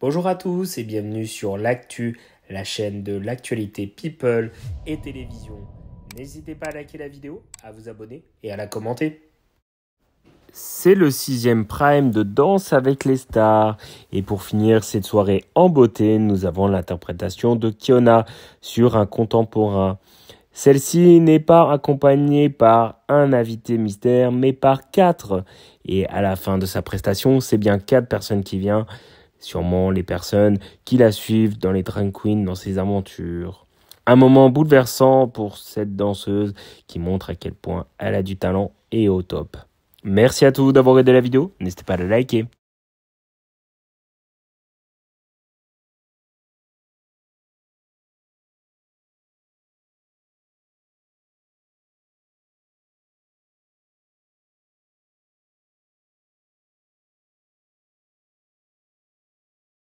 Bonjour à tous et bienvenue sur l'actu, la chaîne de l'actualité people et télévision. N'hésitez pas à liker la vidéo, à vous abonner et à la commenter. C'est le sixième prime de Danse avec les stars. Et pour finir cette soirée en beauté, nous avons l'interprétation de Kiona sur un contemporain. Celle-ci n'est pas accompagnée par un invité mystère, mais par quatre. Et à la fin de sa prestation, c'est bien quatre personnes qui viennent sûrement les personnes qui la suivent dans les drag queens, dans ses aventures. Un moment bouleversant pour cette danseuse qui montre à quel point elle a du talent et au top. Merci à tous d'avoir regardé la vidéo, n'hésitez pas à la liker.